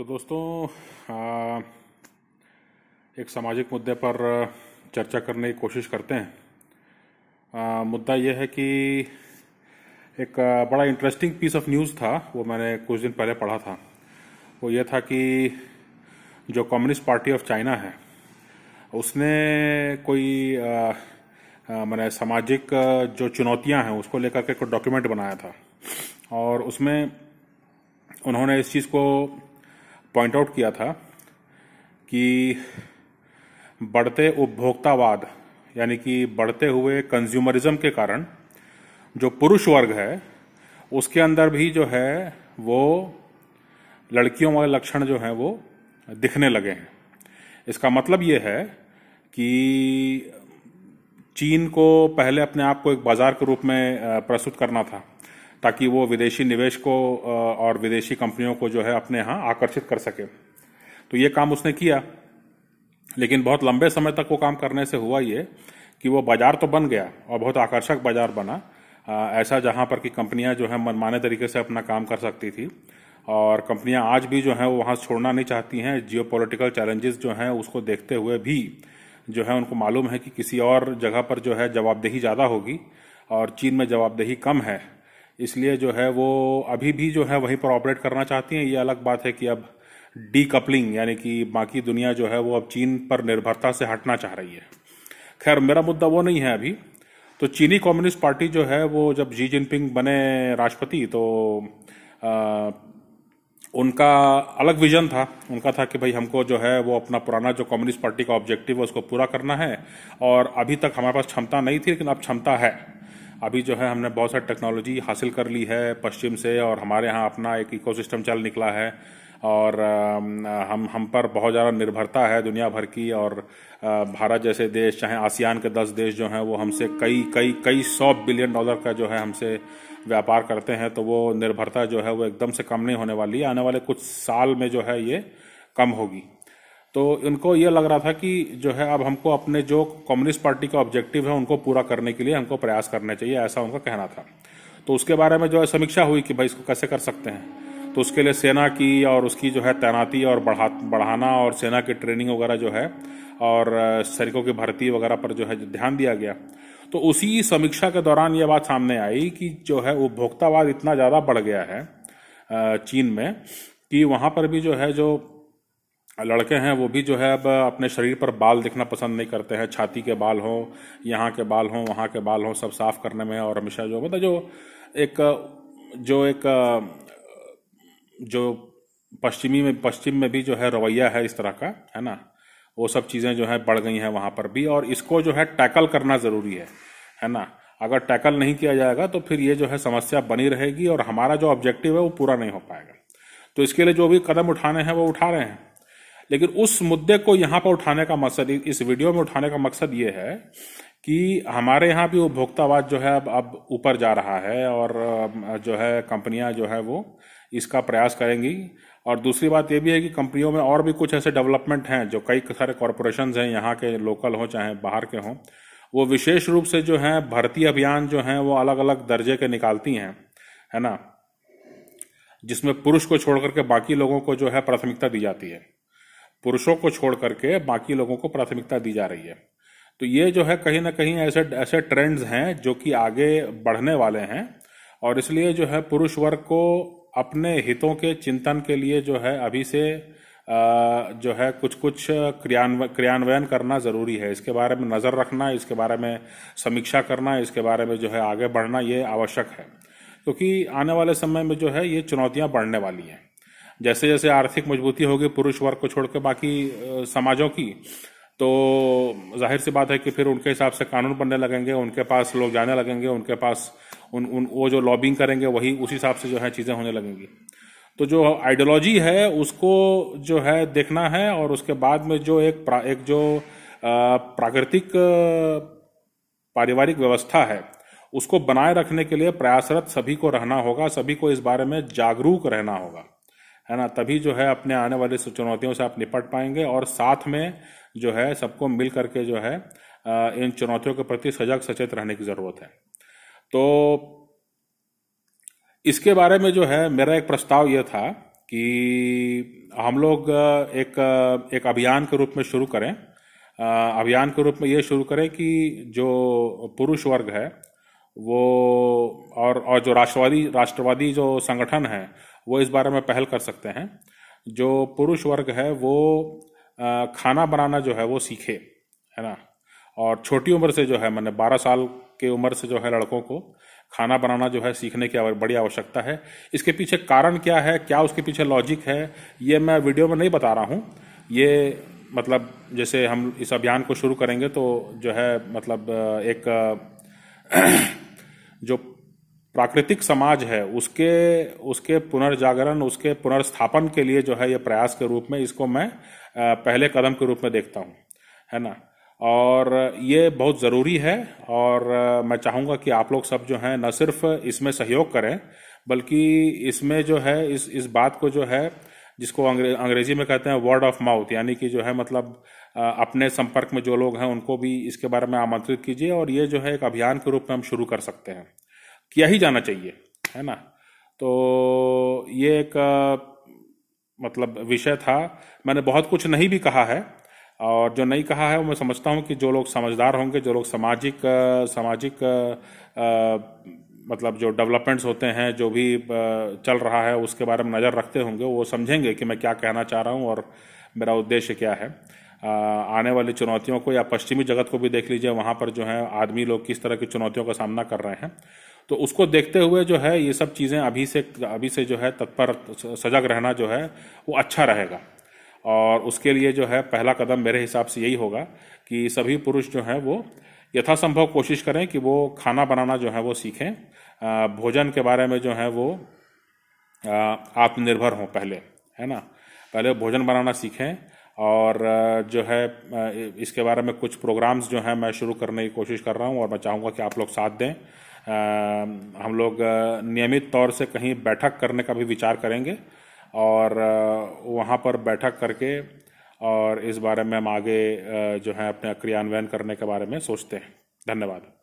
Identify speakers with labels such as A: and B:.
A: तो दोस्तों आ, एक सामाजिक मुद्दे पर चर्चा करने की कोशिश करते हैं आ, मुद्दा यह है कि एक बड़ा इंटरेस्टिंग पीस ऑफ न्यूज़ था वो मैंने कुछ दिन पहले पढ़ा था वो ये था कि जो कम्युनिस्ट पार्टी ऑफ चाइना है उसने कोई मैंने सामाजिक जो चुनौतियां हैं उसको लेकर के कोई डॉक्यूमेंट बनाया था और उसमें उन्होंने इस चीज़ को पॉइंट आउट किया था कि बढ़ते उपभोक्तावाद यानी कि बढ़ते हुए कंज्यूमरिज्म के कारण जो पुरुष वर्ग है उसके अंदर भी जो है वो लड़कियों वाले लक्षण जो हैं वो दिखने लगे हैं इसका मतलब ये है कि चीन को पहले अपने आप को एक बाजार के रूप में प्रस्तुत करना था ताकि वो विदेशी निवेश को और विदेशी कंपनियों को जो है अपने यहाँ आकर्षित कर सके तो ये काम उसने किया लेकिन बहुत लंबे समय तक वो काम करने से हुआ ये कि वो बाजार तो बन गया और बहुत आकर्षक बाजार बना ऐसा जहाँ पर कि कंपनियाँ जो है मनमाने तरीके से अपना काम कर सकती थी और कंपनियां आज भी जो है वो वहाँ छोड़ना नहीं चाहती हैं जियो पोलिटिकल चैलेंजेस जो हैं उसको देखते हुए भी जो है उनको मालूम है कि किसी और जगह पर जो है जवाबदेही ज़्यादा होगी और चीन में जवाबदेही कम है इसलिए जो है वो अभी भी जो है वहीं पर ऑपरेट करना चाहती हैं ये अलग बात है कि अब डी कपलिंग यानी कि बाकी दुनिया जो है वो अब चीन पर निर्भरता से हटना चाह रही है खैर मेरा मुद्दा वो नहीं है अभी तो चीनी कम्युनिस्ट पार्टी जो है वो जब जी जिनपिंग बने राष्ट्रपति तो आ, उनका अलग विजन था उनका था कि भाई हमको जो है वो अपना पुराना जो कम्युनिस्ट पार्टी का ऑब्जेक्टिव है उसको पूरा करना है और अभी तक हमारे पास क्षमता नहीं थी लेकिन अब क्षमता है अभी जो है हमने बहुत सारी टेक्नोलॉजी हासिल कर ली है पश्चिम से और हमारे यहाँ अपना एक इकोसिस्टम चल निकला है और हम हम पर बहुत ज़्यादा निर्भरता है दुनिया भर की और भारत जैसे देश चाहे आसियान के दस देश जो हैं वो हमसे कई कई कई सौ बिलियन डॉलर का जो है हमसे व्यापार करते हैं तो वो निर्भरता जो है वो एकदम से कम नहीं होने वाली है आने वाले कुछ साल में जो है ये कम होगी तो इनको ये लग रहा था कि जो है अब हमको अपने जो कम्युनिस्ट पार्टी का ऑब्जेक्टिव है उनको पूरा करने के लिए हमको प्रयास करने चाहिए ऐसा उनका कहना था तो उसके बारे में जो है समीक्षा हुई कि भाई इसको कैसे कर सकते हैं तो उसके लिए सेना की और उसकी जो है तैनाती और बढ़ा बढ़ाना और सेना की ट्रेनिंग वगैरह जो है और सैनिकों की भर्ती वगैरह पर जो है ध्यान दिया गया तो उसी समीक्षा के दौरान ये बात सामने आई कि जो है उपभोक्तावाद इतना ज़्यादा बढ़ गया है चीन में कि वहाँ पर भी जो है जो लड़के हैं वो भी जो है अब अपने शरीर पर बाल दिखना पसंद नहीं करते हैं छाती के बाल हों यहाँ के बाल हों वहाँ के बाल हों सब साफ करने में और हमेशा जो मतलब जो एक जो एक जो पश्चिमी में पश्चिम में भी जो है रवैया है इस तरह का है ना वो सब चीज़ें जो है बढ़ गई हैं वहाँ पर भी और इसको जो है टैकल करना ज़रूरी है है ना अगर टैकल नहीं किया जाएगा तो फिर ये जो है समस्या बनी रहेगी और हमारा जो ऑब्जेक्टिव है वो पूरा नहीं हो पाएगा तो इसके लिए जो भी कदम उठाने हैं वो उठा रहे हैं लेकिन उस मुद्दे को यहाँ पर उठाने का मकसद इस वीडियो में उठाने का मकसद ये है कि हमारे यहाँ भी उपभोक्तावाद जो है अब अब ऊपर जा रहा है और जो है कंपनियाँ जो है वो इसका प्रयास करेंगी और दूसरी बात ये भी है कि कंपनियों में और भी कुछ ऐसे डेवलपमेंट हैं जो कई सारे कॉरपोरेशन हैं यहाँ के लोकल हों चाहे बाहर के हों वो विशेष रूप से जो है भर्ती अभियान जो हैं वो अलग अलग दर्जे के निकालती हैं है ना जिसमें पुरुष को छोड़ करके बाकी लोगों को जो है प्राथमिकता दी जाती है पुरुषों को छोड़ करके बाकी लोगों को प्राथमिकता दी जा रही है तो ये जो है कहीं ना कहीं ऐसे ऐसे ट्रेंड्स हैं जो कि आगे बढ़ने वाले हैं और इसलिए जो है पुरुष वर्ग को अपने हितों के चिंतन के लिए जो है अभी से जो है कुछ कुछ क्रियान्वयन क्रियान्वयन करना ज़रूरी है इसके बारे में नज़र रखना इसके बारे में समीक्षा करना इसके बारे में जो है आगे बढ़ना ये आवश्यक है क्योंकि आने वाले समय में जो है ये चुनौतियाँ बढ़ने वाली हैं जैसे जैसे आर्थिक मजबूती होगी पुरुष वर्ग को छोड़कर बाकी समाजों की तो जाहिर सी बात है कि फिर उनके हिसाब से कानून बनने लगेंगे उनके पास लोग जाने लगेंगे उनके पास उन उन वो जो लॉबिंग करेंगे वही उस हिसाब से जो है चीज़ें होने लगेंगी तो जो आइडियोलॉजी है उसको जो है देखना है और उसके बाद में जो एक प्रा, एक जो प्राकृतिक पारिवारिक व्यवस्था है उसको बनाए रखने के लिए प्रयासरत सभी को रहना होगा सभी को इस बारे में जागरूक रहना होगा है ना तभी जो है अपने आने वाली चुनौतियों से आप निपट पाएंगे और साथ में जो है सबको मिल करके जो है इन चुनौतियों के प्रति सजग सचेत रहने की ज़रूरत है तो इसके बारे में जो है मेरा एक प्रस्ताव यह था कि हम लोग एक एक अभियान के रूप में शुरू करें अभियान के रूप में ये शुरू करें कि जो पुरुष वर्ग है वो और और जो राष्ट्रवादी राष्ट्रवादी जो संगठन है वो इस बारे में पहल कर सकते हैं जो पुरुष वर्ग है वो खाना बनाना जो है वो सीखे है ना और छोटी उम्र से जो है मैंने 12 साल के उम्र से जो है लड़कों को खाना बनाना जो है सीखने की बड़ी आवश्यकता है इसके पीछे कारण क्या है क्या उसके पीछे लॉजिक है ये मैं वीडियो में नहीं बता रहा हूँ ये मतलब जैसे हम इस अभियान को शुरू करेंगे तो जो है मतलब एक जो प्राकृतिक समाज है उसके उसके पुनर्जागरण उसके पुनर्स्थापन के लिए जो है ये प्रयास के रूप में इसको मैं पहले कदम के रूप में देखता हूँ है ना और ये बहुत ज़रूरी है और मैं चाहूँगा कि आप लोग सब जो हैं न सिर्फ इसमें सहयोग करें बल्कि इसमें जो है इस इस बात को जो है जिसको अंग्रे, अंग्रेजी में कहते हैं वर्ड ऑफ माउथ यानी कि जो है मतलब अपने संपर्क में जो लोग हैं उनको भी इसके बारे में आमंत्रित कीजिए और ये जो है एक अभियान के रूप में हम शुरू कर सकते हैं किया ही जाना चाहिए है ना तो ये एक मतलब विषय था मैंने बहुत कुछ नहीं भी कहा है और जो नहीं कहा है वो मैं समझता हूँ कि जो लोग समझदार होंगे जो लोग सामाजिक सामाजिक मतलब जो डेवलपमेंट्स होते हैं जो भी चल रहा है उसके बारे में नज़र रखते होंगे वो समझेंगे कि मैं क्या कहना चाह रहा हूँ और मेरा उद्देश्य क्या है आने वाली चुनौतियों को या पश्चिमी जगत को भी देख लीजिए वहाँ पर जो है आदमी लोग किस तरह की चुनौतियों का सामना कर रहे हैं तो उसको देखते हुए जो है ये सब चीज़ें अभी से अभी से जो है तत्पर सजग रहना जो है वो अच्छा रहेगा और उसके लिए जो है पहला कदम मेरे हिसाब से यही होगा कि सभी पुरुष जो हैं वो यथासंभव कोशिश करें कि वो खाना बनाना जो है वो सीखें भोजन के बारे में जो है वो आत्मनिर्भर हों पहले है ना पहले भोजन बनाना सीखें और जो है इसके बारे में कुछ प्रोग्राम्स जो हैं मैं शुरू करने की कोशिश कर रहा हूं और मैं चाहूँगा कि आप लोग साथ दें हम लोग नियमित तौर से कहीं बैठक करने का भी विचार करेंगे और वहाँ पर बैठक करके और इस बारे में हम आगे जो है अपने क्रियान्वयन करने के बारे में सोचते हैं धन्यवाद